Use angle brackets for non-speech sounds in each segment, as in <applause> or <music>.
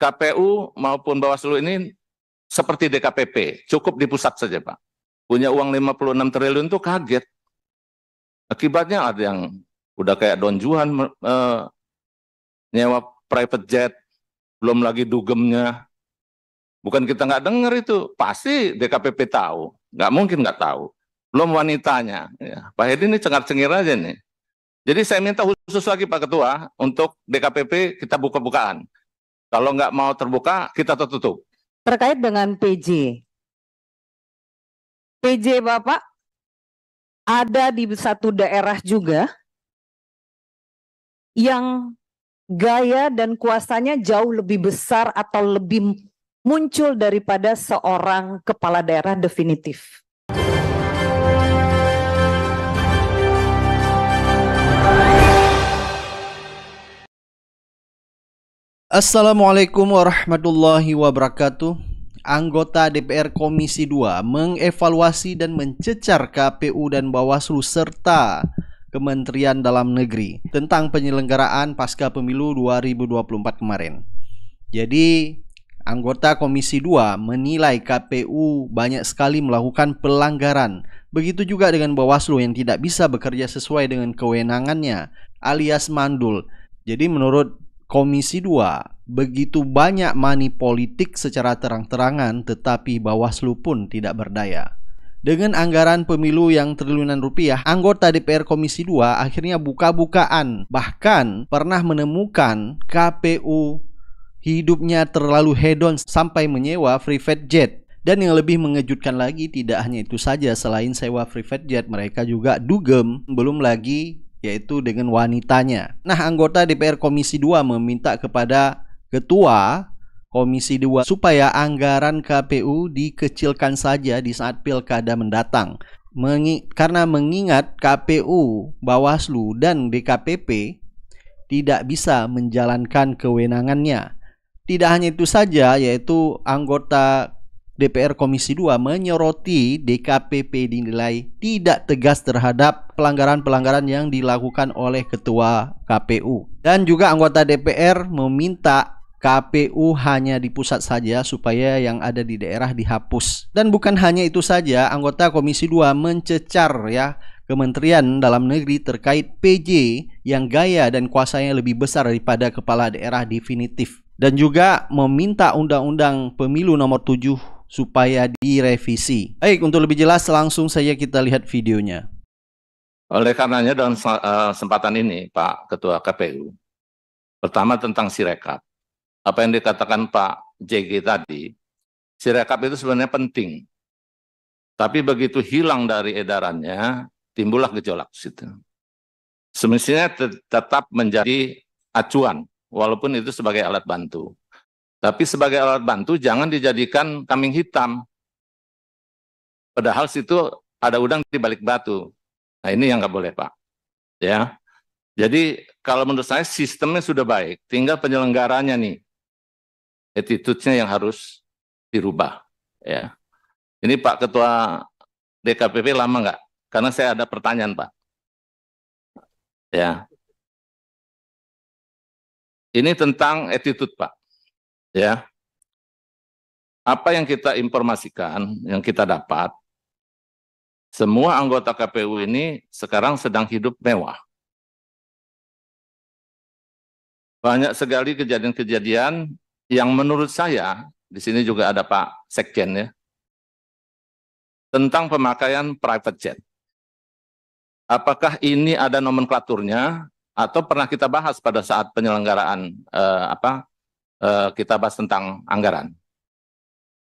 KPU maupun Bawaslu ini seperti DKPP, cukup di pusat saja Pak. Punya uang 56 triliun itu kaget. Akibatnya ada yang udah kayak Don Juan eh, nyewa private jet, belum lagi dugemnya. Bukan kita nggak dengar itu, pasti DKPP tahu. Nggak mungkin nggak tahu. Belum wanitanya. Ya. Pak Hedi ini cengar-cengir aja nih. Jadi saya minta khusus lagi Pak Ketua, untuk DKPP kita buka-bukaan kalau nggak mau terbuka, kita tertutup. Terkait dengan PJ. PJ Bapak ada di satu daerah juga yang gaya dan kuasanya jauh lebih besar atau lebih muncul daripada seorang kepala daerah definitif. Assalamualaikum warahmatullahi wabarakatuh. Anggota DPR Komisi 2 mengevaluasi dan mencecar KPU dan Bawaslu serta Kementerian Dalam Negeri tentang penyelenggaraan pasca pemilu 2024 kemarin. Jadi, anggota Komisi 2 menilai KPU banyak sekali melakukan pelanggaran. Begitu juga dengan Bawaslu yang tidak bisa bekerja sesuai dengan kewenangannya alias mandul. Jadi menurut Komisi 2, begitu banyak mani politik secara terang-terangan tetapi Bawaslu pun tidak berdaya. Dengan anggaran pemilu yang triliunan rupiah, anggota DPR Komisi 2 akhirnya buka-bukaan. Bahkan pernah menemukan KPU hidupnya terlalu hedon sampai menyewa private jet. Dan yang lebih mengejutkan lagi tidak hanya itu saja selain sewa private jet mereka juga dugem belum lagi yaitu dengan wanitanya. Nah, anggota DPR Komisi 2 meminta kepada ketua Komisi 2 supaya anggaran KPU dikecilkan saja di saat pilkada mendatang. Mengi karena mengingat KPU, Bawaslu, dan DKPP tidak bisa menjalankan kewenangannya. Tidak hanya itu saja, yaitu anggota DPR Komisi 2 menyoroti DKPP dinilai tidak tegas terhadap pelanggaran-pelanggaran yang dilakukan oleh Ketua KPU. Dan juga anggota DPR meminta KPU hanya di pusat saja supaya yang ada di daerah dihapus. Dan bukan hanya itu saja, anggota Komisi 2 mencecar ya Kementerian Dalam Negeri terkait PJ yang gaya dan kuasanya lebih besar daripada kepala daerah definitif dan juga meminta Undang-Undang Pemilu Nomor 7 supaya direvisi. Baik, untuk lebih jelas langsung saja kita lihat videonya. Oleh karenanya dalam eh, kesempatan ini Pak Ketua KPU, pertama tentang sirekap. Apa yang dikatakan Pak JG tadi, sirekap itu sebenarnya penting. Tapi begitu hilang dari edarannya, timbullah gejolak situ. Semestinya tetap menjadi acuan, walaupun itu sebagai alat bantu. Tapi sebagai alat bantu jangan dijadikan kambing hitam. Padahal situ ada udang di balik batu. Nah ini yang nggak boleh Pak. Ya, jadi kalau menurut saya sistemnya sudah baik, tinggal penyelenggaranya nih, attitude yang harus dirubah. Ya, ini Pak Ketua DKPP lama nggak? Karena saya ada pertanyaan Pak. Ya, ini tentang attitude Pak ya apa yang kita informasikan, yang kita dapat, semua anggota KPU ini sekarang sedang hidup mewah. Banyak sekali kejadian-kejadian yang menurut saya, di sini juga ada Pak Sekjen ya, tentang pemakaian private jet. Apakah ini ada nomenklaturnya atau pernah kita bahas pada saat penyelenggaraan eh, apa uh, kita bahas tentang anggaran.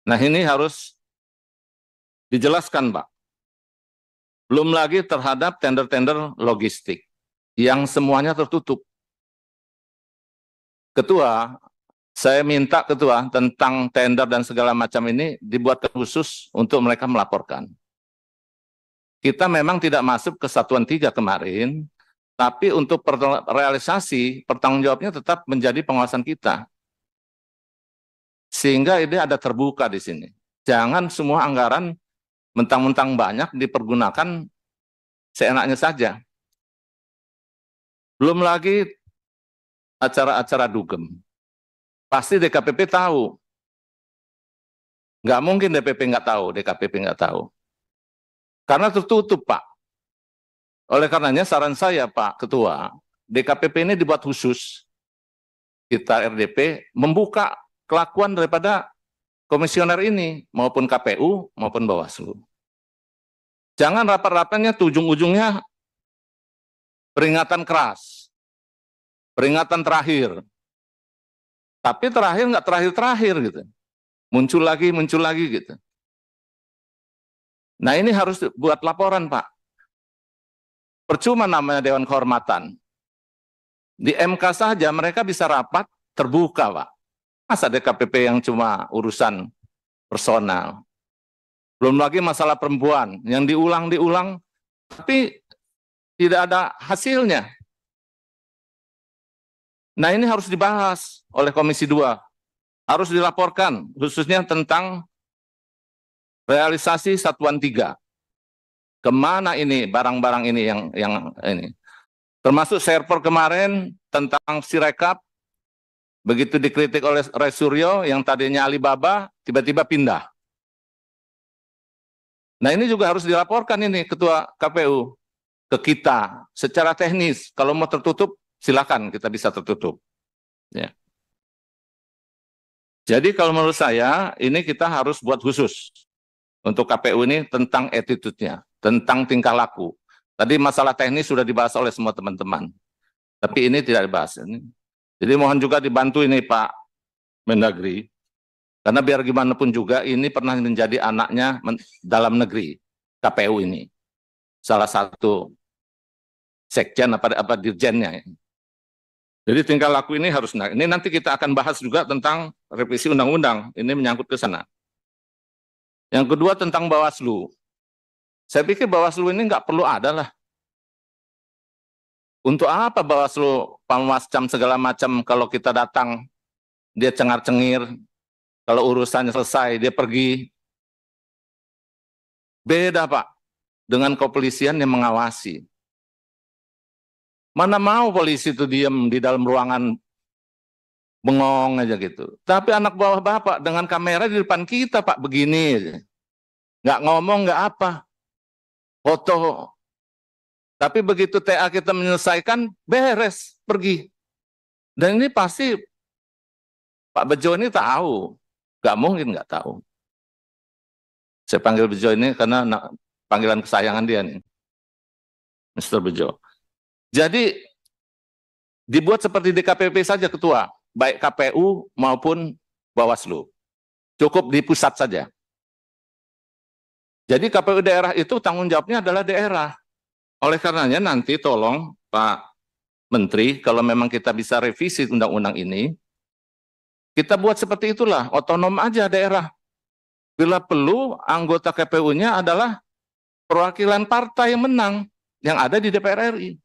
Nah ini harus dijelaskan Pak. Belum lagi terhadap tender-tender logistik yang semuanya tertutup. Ketua, saya minta ketua tentang tender dan segala macam ini dibuat khusus untuk mereka melaporkan. Kita memang tidak masuk ke satuan tiga kemarin, tapi untuk realisasi pertanggung jawabnya tetap menjadi pengawasan kita. Sehingga ini ada terbuka di sini. Jangan semua anggaran mentang-mentang banyak dipergunakan seenaknya saja. Belum lagi acara-acara dugem. Pasti DKPP tahu. Nggak mungkin DPP nggak tahu, DKPP nggak tahu. Karena tertutup, Pak. Oleh karenanya saran saya, Pak Ketua, DKPP ini dibuat khusus, kita RDP, membuka kelakuan daripada komisioner ini, maupun KPU, maupun Bawaslu. Jangan rapat-rapatnya ujung-ujungnya peringatan keras, peringatan terakhir. Tapi terakhir nggak terakhir-terakhir gitu. Muncul lagi, muncul lagi gitu. Nah ini harus buat laporan Pak. Percuma namanya Dewan Kehormatan. Di MK saja mereka bisa rapat terbuka Pak. Masa ada KPP yang cuma urusan personal? Belum lagi masalah perempuan yang diulang-diulang, tapi tidak ada hasilnya. Nah ini harus dibahas oleh Komisi 2. Harus dilaporkan khususnya tentang realisasi satuan 3. Kemana ini barang-barang ini yang yang ini. Termasuk server kemarin tentang sirekap Begitu dikritik oleh Ray Suryo yang tadinya Alibaba tiba-tiba pindah. Nah ini juga harus dilaporkan ini Ketua KPU ke kita secara teknis. Kalau mau tertutup silakan kita bisa tertutup. Ya. Jadi kalau menurut saya ini kita harus buat khusus untuk KPU ini tentang attitude tentang tingkah laku. Tadi masalah teknis sudah dibahas oleh semua teman-teman. Tapi ini tidak dibahas. Ini jadi mohon juga dibantu ini Pak Mendagri, karena biar gimana pun juga ini pernah menjadi anaknya dalam negeri, KPU ini. Salah satu sekjen apa, apa dirjennya. Jadi tinggal laku ini harus, naik. ini nanti kita akan bahas juga tentang revisi undang-undang, ini menyangkut ke sana. Yang kedua tentang Bawaslu. Saya pikir Bawaslu ini nggak perlu ada lah. Untuk apa Bawaslu pamwascam segala macam kalau kita datang dia cengar-cengir, kalau urusannya selesai dia pergi. Beda Pak dengan kepolisian yang mengawasi. Mana mau polisi itu diam di dalam ruangan bengong aja gitu. Tapi anak bawah bapak dengan kamera di depan kita pak begini, nggak ngomong nggak apa, foto tapi begitu TA kita menyelesaikan, beres, pergi. Dan ini pasti Pak Bejo ini tahu. Gak mungkin gak tahu. Saya panggil Bejo ini karena panggilan kesayangan dia nih. Mr. Bejo. Jadi dibuat seperti DKPP saja ketua, baik KPU maupun Bawaslu. Cukup di pusat saja. Jadi KPU daerah itu tanggung jawabnya adalah daerah. Oleh karenanya nanti tolong Pak Menteri, kalau memang kita bisa revisi undang-undang ini, kita buat seperti itulah, otonom aja daerah. Bila perlu, anggota KPU-nya adalah perwakilan partai yang menang, yang ada di DPR RI.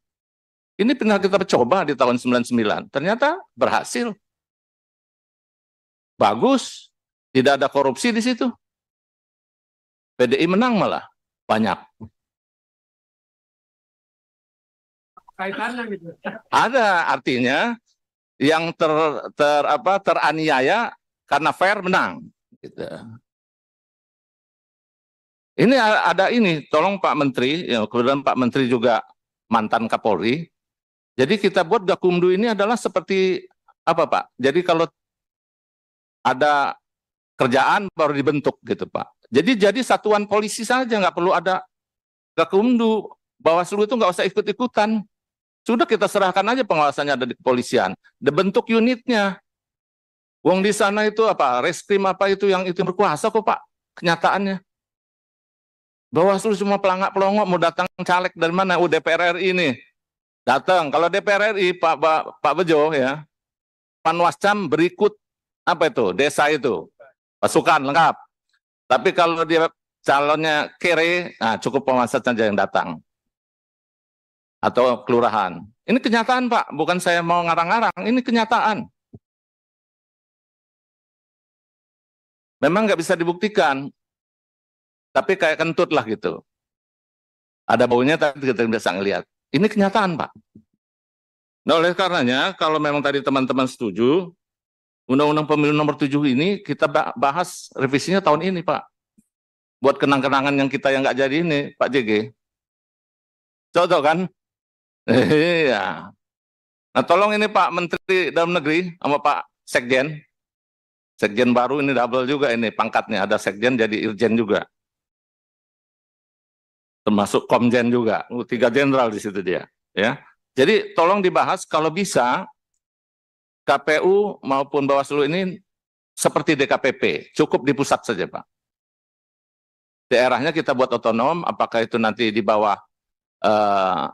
Ini pernah kita coba di tahun 99, ternyata berhasil. Bagus, tidak ada korupsi di situ. PDI menang malah, banyak. kaitannya gitu. Ada artinya yang ter, ter apa teraniaya karena fair menang gitu. Ini ada ini, tolong Pak Menteri, ya, kemudian Pak Menteri juga mantan Kapolri. Jadi kita buat Gakumdu ini adalah seperti apa Pak? Jadi kalau ada kerjaan baru dibentuk gitu Pak. Jadi jadi satuan polisi saja nggak perlu ada Gakumdu, Bawaslu itu nggak usah ikut-ikutan. Sudah kita serahkan aja pengawasannya ada di kepolisian. Bentuk unitnya. Wong di sana itu apa? Reskrim apa itu yang itu berkuasa kok Pak? Kenyataannya. Bawaslu semua pelangak pelongok mau datang caleg dari mana? Oh DPR RI ini. Datang. Kalau DPR RI Pak Pak, Pak Bejo ya. Panwascam berikut apa itu? Desa itu. Pasukan lengkap. Tapi kalau dia calonnya kere, nah cukup pemasar saja yang datang atau kelurahan. Ini kenyataan, Pak. Bukan saya mau ngarang-ngarang, ini kenyataan. Memang nggak bisa dibuktikan, tapi kayak kentut lah gitu. Ada baunya tapi kita tidak bisa ngeliat. Ini kenyataan, Pak. Nah, oleh karenanya, kalau memang tadi teman-teman setuju, Undang-Undang Pemilu nomor 7 ini kita bahas revisinya tahun ini, Pak. Buat kenang-kenangan yang kita yang nggak jadi ini, Pak JG. Contoh kan, Iya. Nah tolong ini Pak Menteri Dalam Negeri sama Pak Sekjen. Sekjen baru ini double juga ini pangkatnya. Ada Sekjen jadi Irjen juga. Termasuk Komjen juga. Uh, tiga jenderal di situ dia. Ya. Jadi tolong dibahas kalau bisa KPU maupun Bawaslu ini seperti DKPP, cukup di pusat saja Pak. Daerahnya kita buat otonom, apakah itu nanti di bawah uh,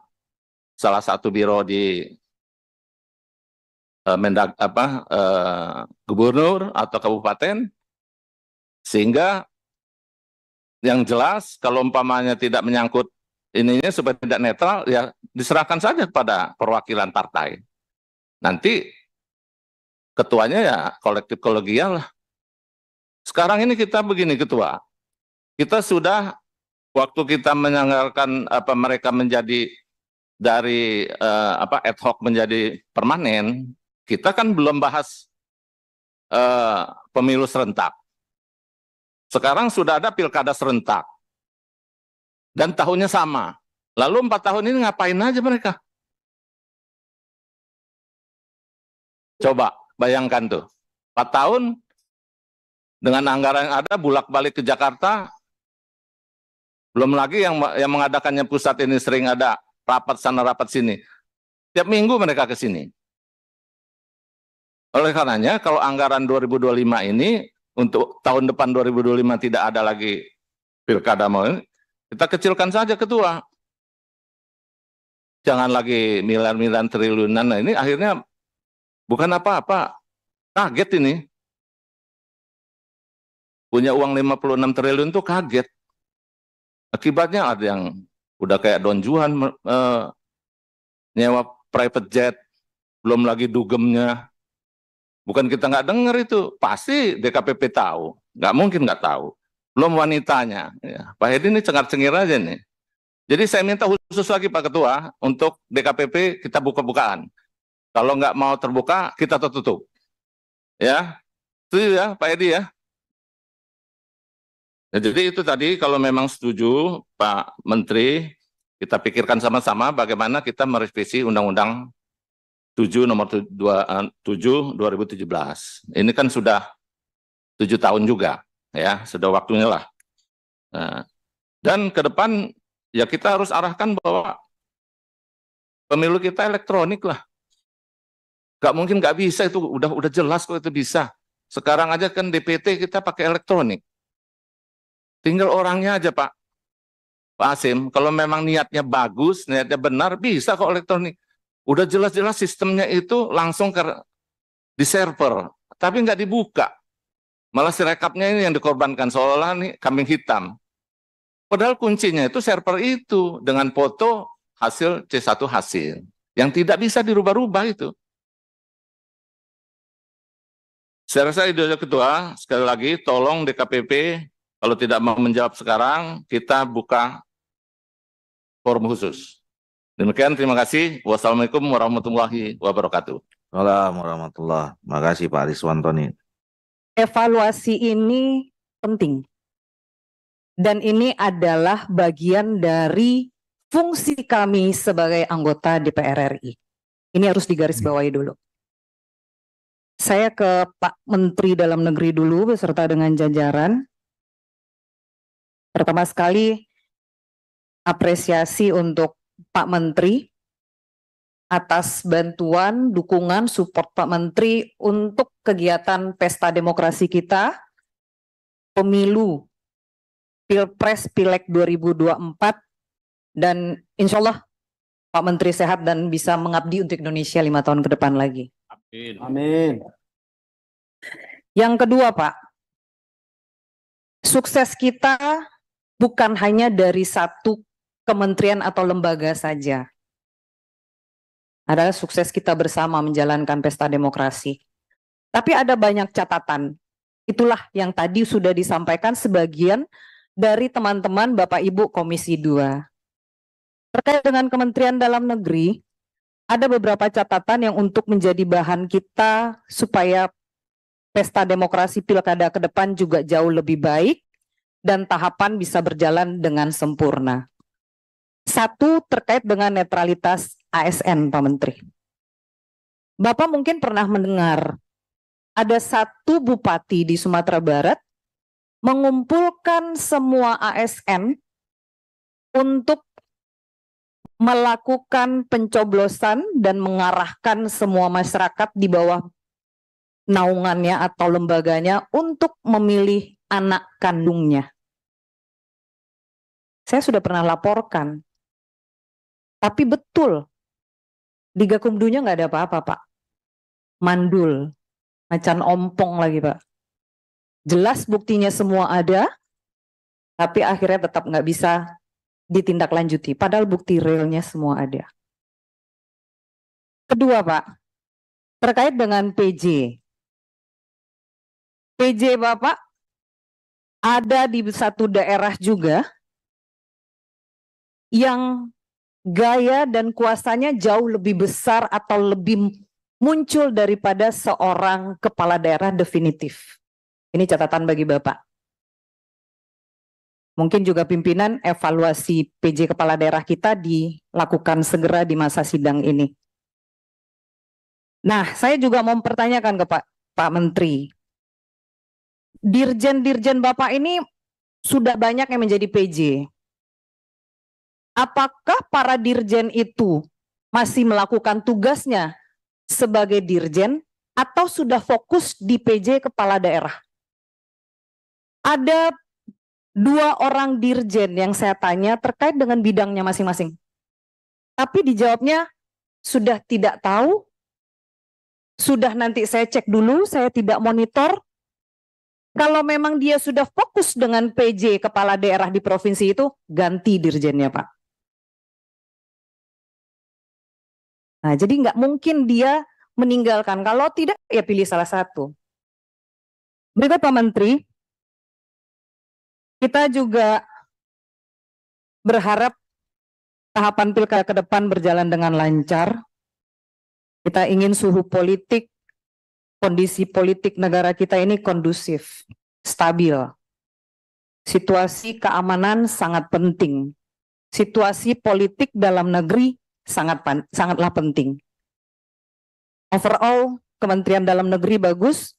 salah satu biro di uh, eh, mendak apa uh, gubernur atau kabupaten sehingga yang jelas kalau umpamanya tidak menyangkut ininya supaya tidak netral ya diserahkan saja pada perwakilan partai nanti ketuanya ya kolektif kolegial lah sekarang ini kita begini ketua kita sudah waktu kita menyelenggarakan apa mereka menjadi dari uh, apa ad hoc menjadi permanen, kita kan belum bahas uh, pemilu serentak. Sekarang sudah ada pilkada serentak dan tahunnya sama. Lalu empat tahun ini ngapain aja mereka? Coba bayangkan tuh, empat tahun dengan anggaran yang ada bulak balik ke Jakarta, belum lagi yang yang mengadakannya pusat ini sering ada rapat sana rapat sini. Tiap minggu mereka ke sini. Oleh karenanya kalau anggaran 2025 ini untuk tahun depan 2025 tidak ada lagi pilkada mau kita kecilkan saja ketua. Jangan lagi miliar-miliar triliunan. Nah, ini akhirnya bukan apa-apa. Kaget ini. Punya uang 56 triliun itu kaget. Akibatnya ada yang udah kayak Don Juan eh, nyewa private jet, belum lagi dugemnya. Bukan kita nggak dengar itu, pasti DKPP tahu. Nggak mungkin nggak tahu. Belum wanitanya. Ya. Pak Hedi ini cengar-cengir aja nih. Jadi saya minta khusus lagi Pak Ketua, untuk DKPP kita buka-bukaan. Kalau nggak mau terbuka, kita tertutup. Ya, itu ya Pak Edi ya. Nah, jadi itu tadi kalau memang setuju Pak Menteri, kita pikirkan sama-sama bagaimana kita merevisi Undang-Undang 7 nomor 7 2017. Eh, Ini kan sudah tujuh tahun juga, ya sudah waktunya lah. Nah, dan ke depan ya kita harus arahkan bahwa pemilu kita elektronik lah. Gak mungkin gak bisa itu udah udah jelas kok itu bisa. Sekarang aja kan DPT kita pakai elektronik. Tinggal orangnya aja Pak. Pak Asim, kalau memang niatnya bagus, niatnya benar, bisa kok elektronik. Udah jelas-jelas sistemnya itu langsung ke di server, tapi nggak dibuka. Malah si rekapnya ini yang dikorbankan seolah-olah nih kambing hitam. Padahal kuncinya itu server itu dengan foto hasil C1 hasil yang tidak bisa dirubah-rubah itu. Saya rasa Idoja Ketua, sekali lagi tolong DKPP kalau tidak mau menjawab sekarang, kita buka forum khusus. Demikian, terima kasih. Wassalamualaikum warahmatullahi wabarakatuh. Waalaikumsalam warahmatullahi wabarakatuh. Makasih Pak Rizwan Tony. Evaluasi ini penting. Dan ini adalah bagian dari fungsi kami sebagai anggota DPR RI. Ini harus digarisbawahi dulu. Saya ke Pak Menteri Dalam Negeri dulu beserta dengan jajaran. Pertama sekali apresiasi untuk Pak Menteri atas bantuan, dukungan, support Pak Menteri untuk kegiatan pesta demokrasi kita, pemilu, pilpres, pilek 2024, dan insya Allah Pak Menteri sehat dan bisa mengabdi untuk Indonesia lima tahun ke depan lagi. Amin. Amin. Yang kedua Pak, sukses kita bukan hanya dari satu kementerian atau lembaga saja. Adalah sukses kita bersama menjalankan pesta demokrasi. Tapi ada banyak catatan. Itulah yang tadi sudah disampaikan sebagian dari teman-teman Bapak Ibu Komisi 2. Terkait dengan Kementerian Dalam Negeri, ada beberapa catatan yang untuk menjadi bahan kita supaya pesta demokrasi pilkada ke depan juga jauh lebih baik dan tahapan bisa berjalan dengan sempurna. Satu terkait dengan netralitas ASN, Pak Menteri. Bapak mungkin pernah mendengar ada satu bupati di Sumatera Barat mengumpulkan semua ASN untuk melakukan pencoblosan dan mengarahkan semua masyarakat di bawah naungannya atau lembaganya untuk memilih anak kandungnya. Saya sudah pernah laporkan. Tapi betul, di Gakumdunya nggak ada apa-apa, Pak. Mandul, macan ompong lagi, Pak. Jelas buktinya semua ada, tapi akhirnya tetap nggak bisa ditindaklanjuti. Padahal bukti realnya semua ada. Kedua, Pak, terkait dengan PJ. PJ Bapak ada di satu daerah juga yang gaya dan kuasanya jauh lebih besar atau lebih muncul daripada seorang kepala daerah definitif. Ini catatan bagi Bapak. Mungkin juga pimpinan evaluasi PJ kepala daerah kita dilakukan segera di masa sidang ini. Nah, saya juga mau mempertanyakan ke Pak Pak Menteri. Dirjen-dirjen Bapak ini sudah banyak yang menjadi PJ apakah para dirjen itu masih melakukan tugasnya sebagai dirjen atau sudah fokus di PJ kepala daerah? Ada dua orang dirjen yang saya tanya terkait dengan bidangnya masing-masing. Tapi dijawabnya sudah tidak tahu, sudah nanti saya cek dulu, saya tidak monitor. Kalau memang dia sudah fokus dengan PJ kepala daerah di provinsi itu, ganti dirjennya Pak. Nah, jadi nggak mungkin dia meninggalkan. Kalau tidak, ya pilih salah satu. Berikut Pak Menteri, kita juga berharap tahapan pilkada ke depan berjalan dengan lancar. Kita ingin suhu politik, kondisi politik negara kita ini kondusif, stabil. Situasi keamanan sangat penting. Situasi politik dalam negeri sangat pan, sangatlah penting. Overall, Kementerian Dalam Negeri bagus.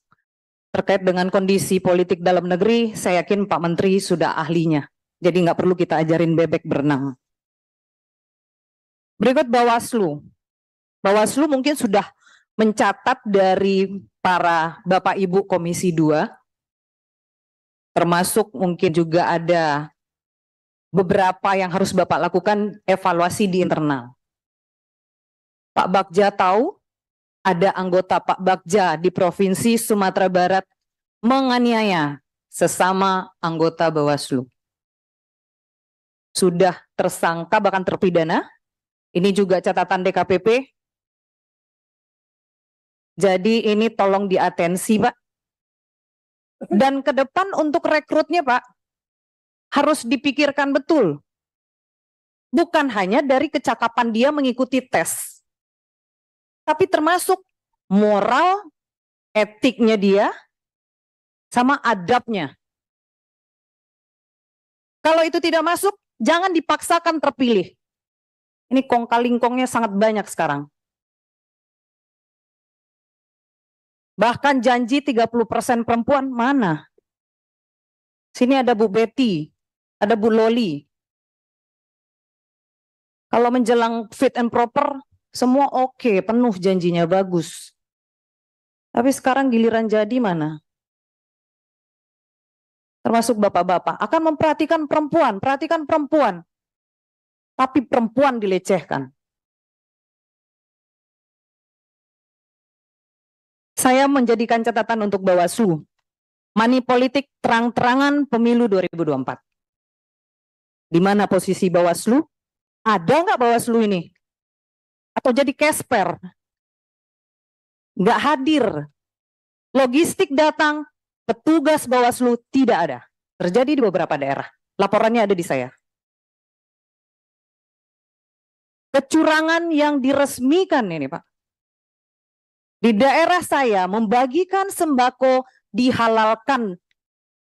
Terkait dengan kondisi politik dalam negeri, saya yakin Pak Menteri sudah ahlinya. Jadi nggak perlu kita ajarin bebek berenang. Berikut Bawaslu. Bawaslu mungkin sudah mencatat dari para Bapak Ibu Komisi 2, termasuk mungkin juga ada beberapa yang harus Bapak lakukan evaluasi di internal. Pak Bagja tahu ada anggota Pak Bagja di Provinsi Sumatera Barat menganiaya sesama anggota Bawaslu. Sudah tersangka bahkan terpidana. Ini juga catatan DKPP. Jadi ini tolong diatensi Pak. Dan ke depan untuk rekrutnya Pak, harus dipikirkan betul. Bukan hanya dari kecakapan dia mengikuti tes, tapi termasuk moral, etiknya dia, sama adabnya. Kalau itu tidak masuk, jangan dipaksakan terpilih. Ini kongkalingkongnya sangat banyak sekarang. Bahkan janji 30% persen perempuan mana? Sini ada Bu Betty, ada Bu Loli. Kalau menjelang fit and proper, semua oke, okay, penuh janjinya, bagus. Tapi sekarang giliran jadi mana? Termasuk bapak-bapak. Akan memperhatikan perempuan, perhatikan perempuan. Tapi perempuan dilecehkan. Saya menjadikan catatan untuk Bawaslu. Mani politik terang-terangan pemilu 2024. Di mana posisi Bawaslu? Ada nggak Bawaslu ini? atau jadi Casper. Nggak hadir. Logistik datang, petugas Bawaslu tidak ada. Terjadi di beberapa daerah. Laporannya ada di saya. Kecurangan yang diresmikan ini Pak. Di daerah saya membagikan sembako dihalalkan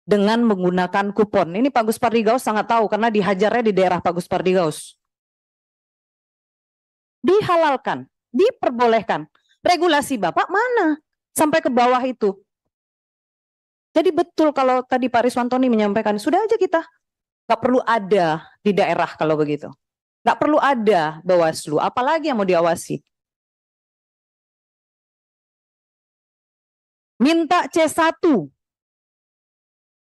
dengan menggunakan kupon. Ini Pak Gus Pardigaus sangat tahu karena dihajarnya di daerah Pak Gus Pardigaus dihalalkan, diperbolehkan. Regulasi Bapak mana sampai ke bawah itu? Jadi betul kalau tadi Pak Riswantoni menyampaikan, sudah aja kita nggak perlu ada di daerah kalau begitu. Nggak perlu ada Bawaslu, apalagi yang mau diawasi. Minta C1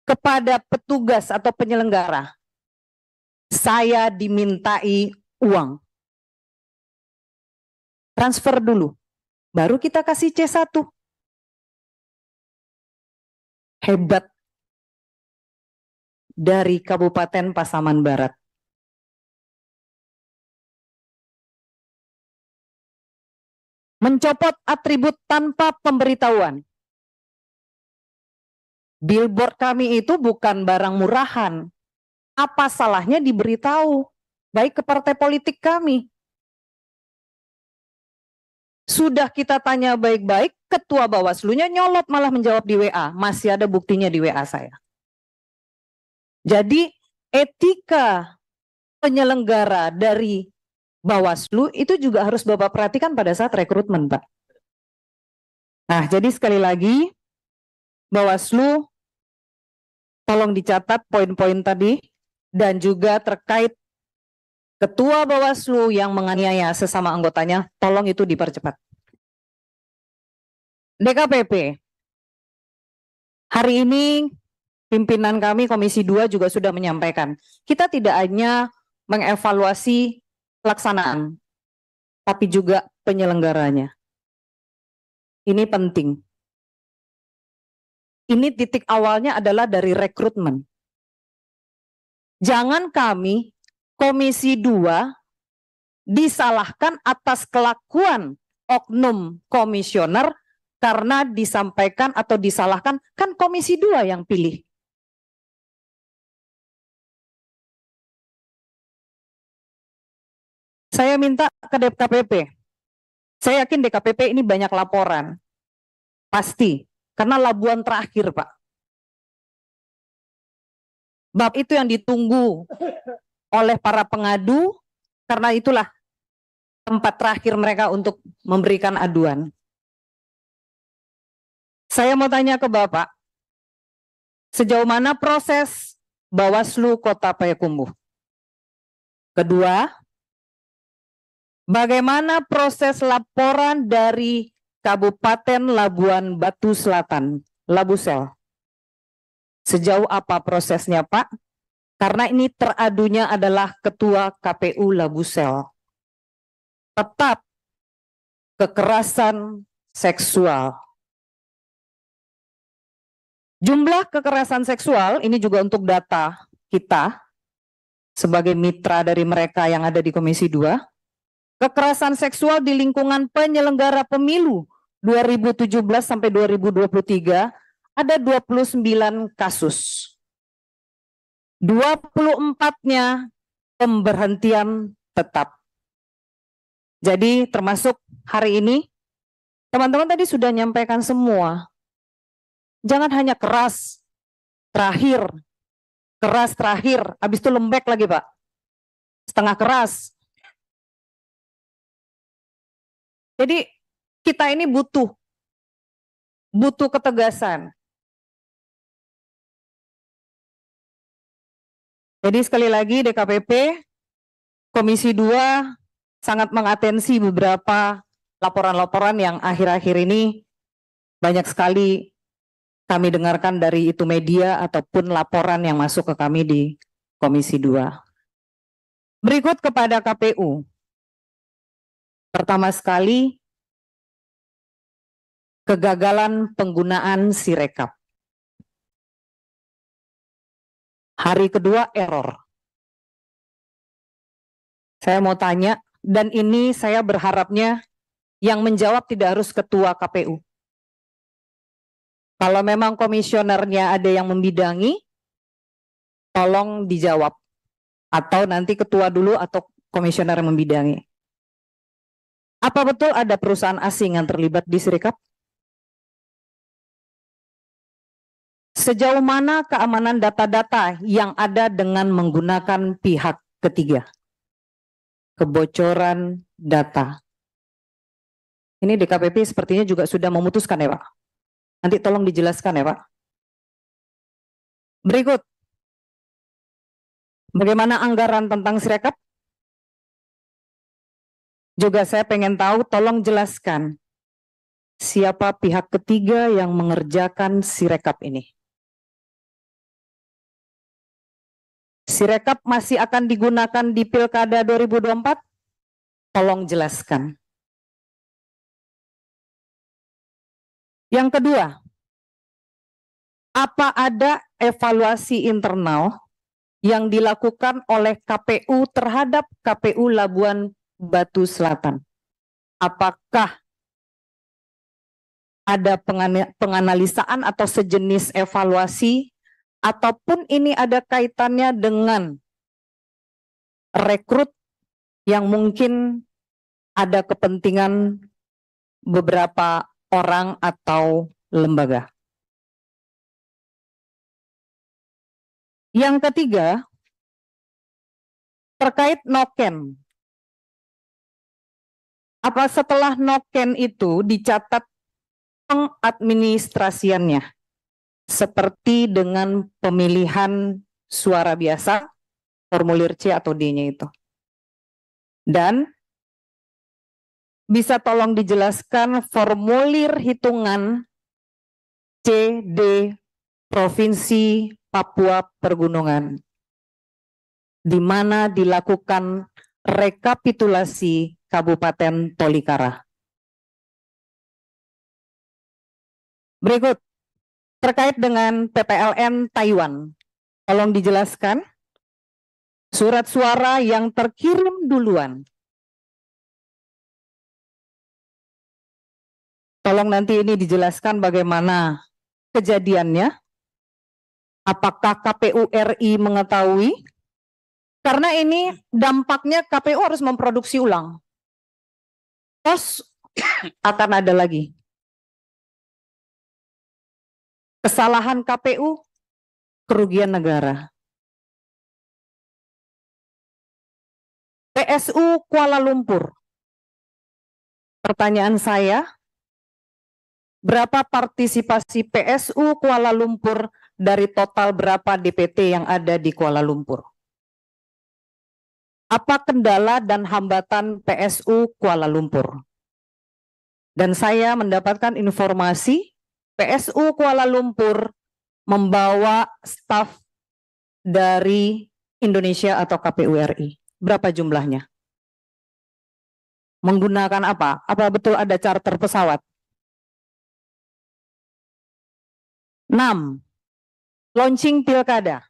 kepada petugas atau penyelenggara. Saya dimintai uang transfer dulu. Baru kita kasih C1. Hebat. Dari Kabupaten Pasaman Barat. Mencopot atribut tanpa pemberitahuan. Billboard kami itu bukan barang murahan. Apa salahnya diberitahu? Baik ke partai politik kami, sudah kita tanya baik-baik, ketua bawaslu-nya nyolot malah menjawab di WA. Masih ada buktinya di WA saya. Jadi etika penyelenggara dari Bawaslu itu juga harus Bapak perhatikan pada saat rekrutmen, Pak. Nah, jadi sekali lagi Bawaslu tolong dicatat poin-poin tadi dan juga terkait Ketua Bawaslu yang menganiaya sesama anggotanya, tolong itu dipercepat. DKPP. Hari ini pimpinan kami Komisi 2 juga sudah menyampaikan, kita tidak hanya mengevaluasi pelaksanaan, tapi juga penyelenggaranya. Ini penting. Ini titik awalnya adalah dari rekrutmen. Jangan kami Komisi 2 disalahkan atas kelakuan oknum komisioner karena disampaikan atau disalahkan kan komisi 2 yang pilih. Saya minta ke DKPP. Saya yakin DKPP ini banyak laporan. Pasti. Karena labuan terakhir, Pak. Bab itu yang ditunggu oleh para pengadu karena itulah tempat terakhir mereka untuk memberikan aduan. Saya mau tanya ke Bapak, sejauh mana proses Bawaslu Kota Payakumbuh? Kedua, bagaimana proses laporan dari Kabupaten Labuan Batu Selatan, Labusel? Sejauh apa prosesnya, Pak? Karena ini teradunya adalah Ketua KPU Labusel. Tetap kekerasan seksual. Jumlah kekerasan seksual ini juga untuk data kita sebagai mitra dari mereka yang ada di Komisi 2. Kekerasan seksual di lingkungan penyelenggara pemilu 2017 sampai 2023 ada 29 kasus. 24-nya pemberhentian tetap. Jadi termasuk hari ini, teman-teman tadi sudah nyampaikan semua. Jangan hanya keras, terakhir, keras terakhir, habis itu lembek lagi Pak. Setengah keras. Jadi kita ini butuh, butuh ketegasan. Jadi sekali lagi DKPP Komisi 2 sangat mengatensi beberapa laporan-laporan yang akhir-akhir ini banyak sekali kami dengarkan dari itu media ataupun laporan yang masuk ke kami di Komisi 2. Berikut kepada KPU. Pertama sekali, kegagalan penggunaan Sirekap. Hari kedua error. Saya mau tanya, dan ini saya berharapnya yang menjawab tidak harus ketua KPU. Kalau memang komisionernya ada yang membidangi, tolong dijawab. Atau nanti ketua dulu atau komisioner membidangi. Apa betul ada perusahaan asing yang terlibat di Serikat? Sejauh mana keamanan data-data yang ada dengan menggunakan pihak ketiga? Kebocoran data. Ini DKPP sepertinya juga sudah memutuskan ya Pak. Nanti tolong dijelaskan ya Pak. Berikut. Bagaimana anggaran tentang Sirekap? Juga saya pengen tahu, tolong jelaskan siapa pihak ketiga yang mengerjakan Sirekap ini. Sirekap masih akan digunakan di Pilkada 2024? Tolong jelaskan. Yang kedua, apa ada evaluasi internal yang dilakukan oleh KPU terhadap KPU Labuan Batu Selatan? Apakah ada penganalisaan atau sejenis evaluasi ataupun ini ada kaitannya dengan rekrut yang mungkin ada kepentingan beberapa orang atau lembaga. Yang ketiga, terkait noken. Apa setelah noken itu dicatat pengadministrasiannya? seperti dengan pemilihan suara biasa formulir C atau D-nya itu. Dan bisa tolong dijelaskan formulir hitungan C, D, Provinsi Papua Pergunungan, di mana dilakukan rekapitulasi Kabupaten Tolikara. Berikut terkait dengan PPLN Taiwan. Tolong dijelaskan surat suara yang terkirim duluan. Tolong nanti ini dijelaskan bagaimana kejadiannya. Apakah KPU RI mengetahui? Karena ini dampaknya KPU harus memproduksi ulang. Terus akan ada lagi. Kesalahan KPU, kerugian negara. PSU Kuala Lumpur. Pertanyaan saya, berapa partisipasi PSU Kuala Lumpur dari total berapa DPT yang ada di Kuala Lumpur? Apa kendala dan hambatan PSU Kuala Lumpur? Dan saya mendapatkan informasi PSU Kuala Lumpur membawa staf dari Indonesia atau KPU RI? Berapa jumlahnya? Menggunakan apa? Apa betul ada charter pesawat? 6. Launching pilkada.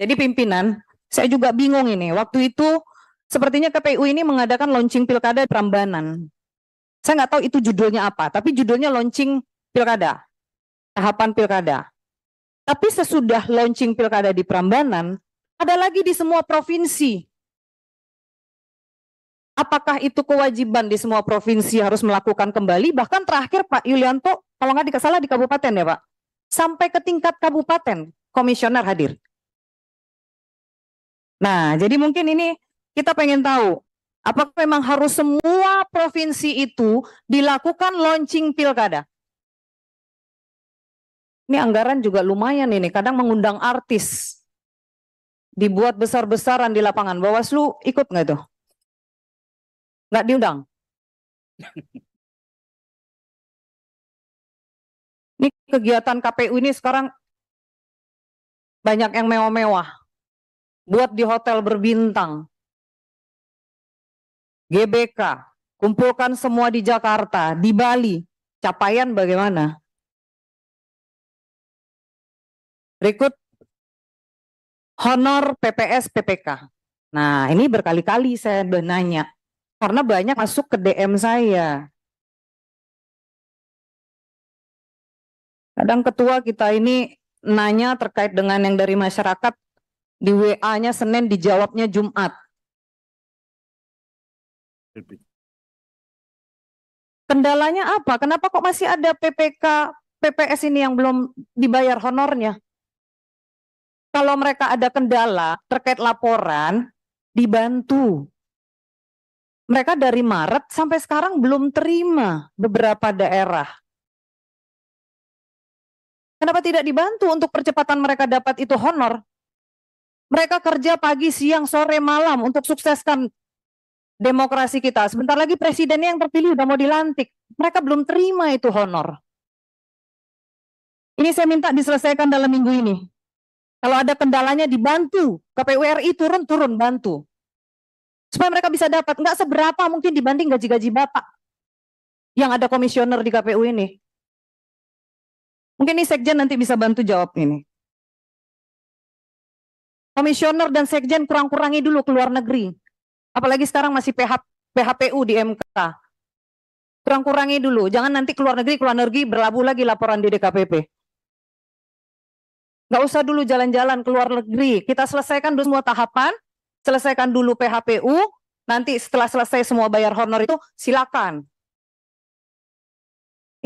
Jadi pimpinan, saya juga bingung ini. Waktu itu sepertinya KPU ini mengadakan launching pilkada Prambanan. Saya nggak tahu itu judulnya apa, tapi judulnya launching pilkada, tahapan pilkada. Tapi sesudah launching pilkada di Prambanan, ada lagi di semua provinsi. Apakah itu kewajiban di semua provinsi harus melakukan kembali? Bahkan terakhir Pak Yulianto, kalau nggak salah di kabupaten ya Pak, sampai ke tingkat kabupaten komisioner hadir. Nah, jadi mungkin ini kita pengen tahu apakah memang harus semua provinsi itu dilakukan launching pilkada? Ini anggaran juga lumayan ini, kadang mengundang artis. Dibuat besar-besaran di lapangan. Bawaslu ikut nggak itu? Nggak diundang? <laughs> Ini kegiatan KPU ini sekarang banyak yang mewah-mewah. Buat di hotel berbintang. GBK, kumpulkan semua di Jakarta, di Bali. Capaian bagaimana? Berikut honor PPS PPK. Nah, ini berkali-kali saya udah karena banyak masuk ke DM saya. Kadang ketua kita ini nanya terkait dengan yang dari masyarakat di WA-nya Senin dijawabnya Jumat. Kendalanya apa? Kenapa kok masih ada PPK, PPS ini yang belum dibayar honornya? kalau mereka ada kendala terkait laporan, dibantu. Mereka dari Maret sampai sekarang belum terima beberapa daerah. Kenapa tidak dibantu untuk percepatan mereka dapat itu honor? Mereka kerja pagi, siang, sore, malam untuk sukseskan demokrasi kita. Sebentar lagi presidennya yang terpilih udah mau dilantik. Mereka belum terima itu honor. Ini saya minta diselesaikan dalam minggu ini. Kalau ada kendalanya dibantu. KPU RI turun-turun bantu. Supaya mereka bisa dapat. Nggak seberapa mungkin dibanding gaji-gaji Bapak. Yang ada komisioner di KPU ini. Mungkin ini Sekjen nanti bisa bantu jawab ini. Komisioner dan Sekjen kurang-kurangi dulu ke luar negeri. Apalagi sekarang masih PH, PHPU di MK. Kurang-kurangi dulu. Jangan nanti keluar negeri, keluar negeri berlabuh lagi laporan di DKPP. Nggak usah dulu jalan-jalan ke luar negeri. Kita selesaikan dulu semua tahapan, selesaikan dulu PHPU, nanti setelah selesai semua bayar honor itu silakan.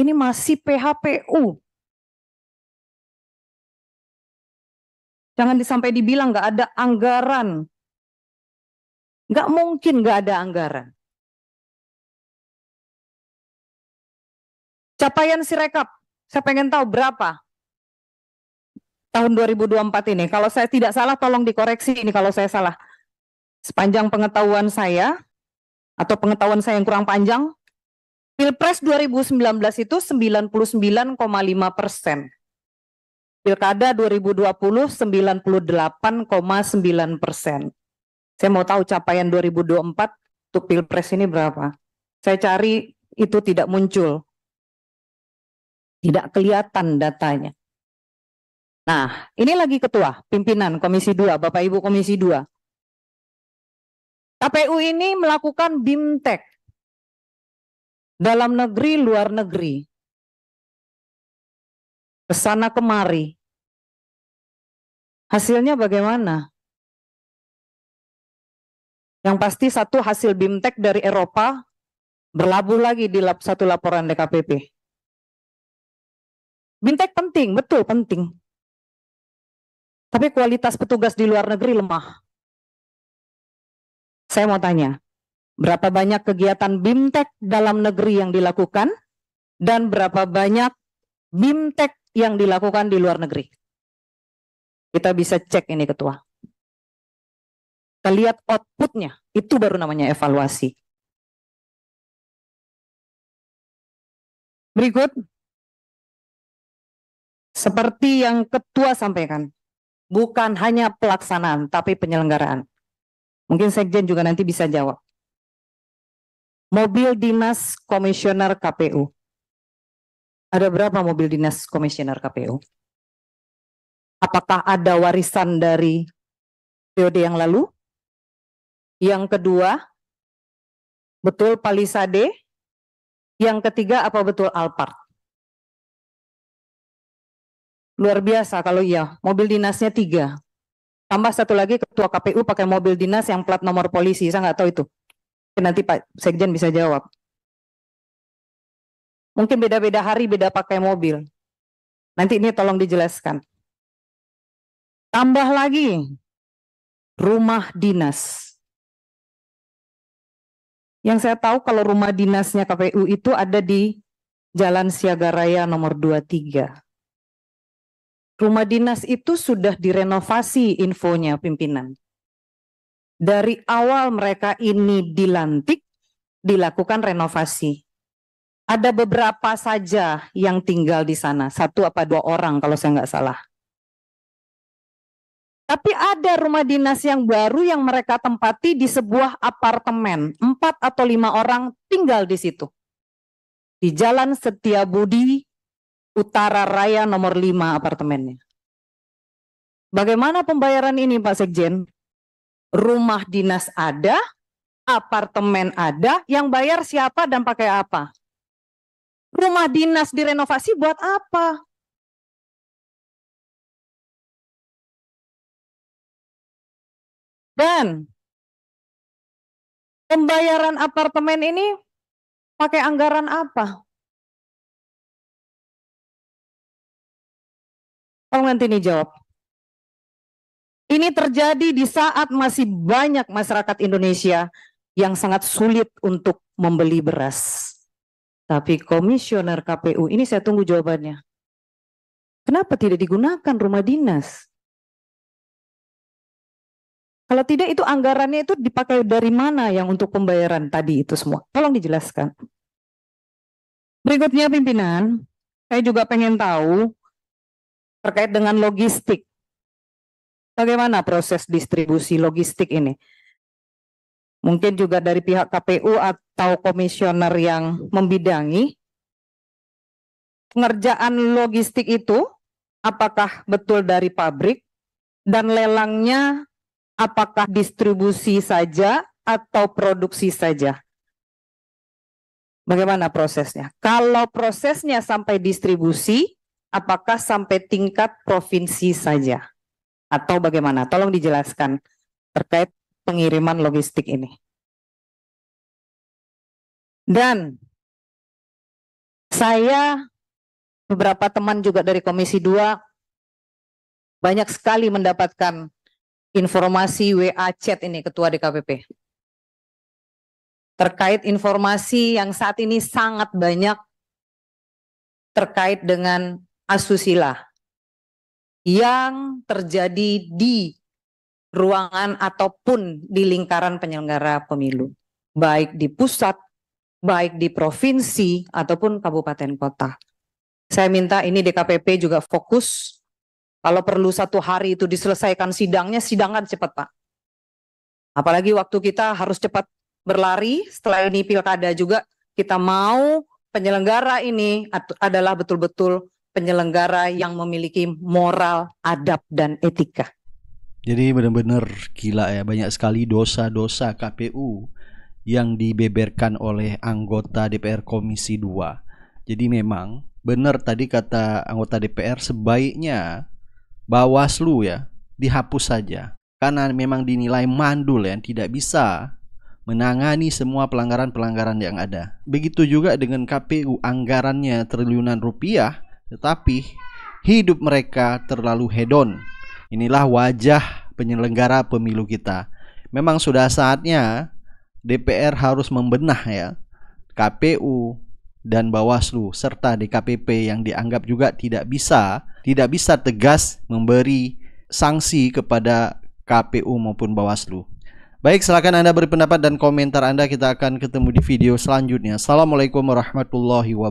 Ini masih PHPU. Jangan disampai dibilang nggak ada anggaran. Nggak mungkin nggak ada anggaran. Capaian Sirekap, saya pengen tahu berapa tahun 2024 ini. Kalau saya tidak salah tolong dikoreksi ini kalau saya salah. Sepanjang pengetahuan saya atau pengetahuan saya yang kurang panjang, Pilpres 2019 itu 99,5 persen. Pilkada 2020 98,9 persen. Saya mau tahu capaian 2024 untuk Pilpres ini berapa. Saya cari itu tidak muncul. Tidak kelihatan datanya. Nah, ini lagi ketua, pimpinan Komisi 2, Bapak Ibu Komisi 2. KPU ini melakukan BIMTEK dalam negeri, luar negeri. Kesana kemari. Hasilnya bagaimana? Yang pasti satu hasil BIMTEK dari Eropa berlabuh lagi di satu laporan DKPP. BIMTEK penting, betul penting. Tapi kualitas petugas di luar negeri lemah. Saya mau tanya, berapa banyak kegiatan BIMTEK dalam negeri yang dilakukan dan berapa banyak BIMTEK yang dilakukan di luar negeri? Kita bisa cek ini ketua. Kita lihat outputnya, itu baru namanya evaluasi. Berikut, seperti yang ketua sampaikan, bukan hanya pelaksanaan tapi penyelenggaraan. Mungkin Sekjen juga nanti bisa jawab. Mobil dinas komisioner KPU. Ada berapa mobil dinas komisioner KPU? Apakah ada warisan dari periode yang lalu? Yang kedua, betul Palisade? Yang ketiga, apa betul Alphard? Luar biasa kalau iya, mobil dinasnya tiga. Tambah satu lagi ketua KPU pakai mobil dinas yang plat nomor polisi, saya nggak tahu itu. Nanti Pak Sekjen bisa jawab. Mungkin beda-beda hari beda pakai mobil. Nanti ini tolong dijelaskan. Tambah lagi rumah dinas. Yang saya tahu kalau rumah dinasnya KPU itu ada di Jalan Siaga Raya nomor 23 rumah dinas itu sudah direnovasi infonya pimpinan. Dari awal mereka ini dilantik, dilakukan renovasi. Ada beberapa saja yang tinggal di sana, satu apa dua orang kalau saya nggak salah. Tapi ada rumah dinas yang baru yang mereka tempati di sebuah apartemen, empat atau lima orang tinggal di situ. Di Jalan Setiabudi, Utara Raya nomor 5 apartemennya. Bagaimana pembayaran ini Pak Sekjen? Rumah dinas ada, apartemen ada, yang bayar siapa dan pakai apa? Rumah dinas direnovasi buat apa? Dan pembayaran apartemen ini pakai anggaran apa? Tolong nanti nih jawab. Ini terjadi di saat masih banyak masyarakat Indonesia yang sangat sulit untuk membeli beras. Tapi komisioner KPU ini saya tunggu jawabannya. Kenapa tidak digunakan rumah dinas? Kalau tidak itu anggarannya itu dipakai dari mana yang untuk pembayaran tadi itu semua? Tolong dijelaskan. Berikutnya pimpinan, saya juga pengen tahu terkait dengan logistik. Bagaimana proses distribusi logistik ini? Mungkin juga dari pihak KPU atau komisioner yang membidangi pengerjaan logistik itu apakah betul dari pabrik dan lelangnya apakah distribusi saja atau produksi saja? Bagaimana prosesnya? Kalau prosesnya sampai distribusi, apakah sampai tingkat provinsi saja atau bagaimana? Tolong dijelaskan terkait pengiriman logistik ini. Dan saya beberapa teman juga dari Komisi 2 banyak sekali mendapatkan informasi WA chat ini ketua DKPP. Terkait informasi yang saat ini sangat banyak terkait dengan asusila yang terjadi di ruangan ataupun di lingkaran penyelenggara pemilu, baik di pusat, baik di provinsi ataupun kabupaten kota. Saya minta ini DKPP juga fokus. Kalau perlu satu hari itu diselesaikan sidangnya, sidangan cepat Pak. Apalagi waktu kita harus cepat berlari, setelah ini pilkada juga kita mau penyelenggara ini adalah betul-betul penyelenggara yang memiliki moral, adab, dan etika. Jadi benar-benar gila ya, banyak sekali dosa-dosa KPU yang dibeberkan oleh anggota DPR Komisi 2. Jadi memang benar tadi kata anggota DPR sebaiknya Bawaslu ya dihapus saja. Karena memang dinilai mandul yang tidak bisa menangani semua pelanggaran-pelanggaran yang ada. Begitu juga dengan KPU anggarannya triliunan rupiah tetapi hidup mereka terlalu hedon. Inilah wajah penyelenggara pemilu kita. Memang sudah saatnya DPR harus membenah ya KPU dan Bawaslu serta DKPP yang dianggap juga tidak bisa tidak bisa tegas memberi sanksi kepada KPU maupun Bawaslu. Baik, silakan Anda berpendapat dan komentar Anda. Kita akan ketemu di video selanjutnya. Assalamualaikum warahmatullahi wabarakatuh.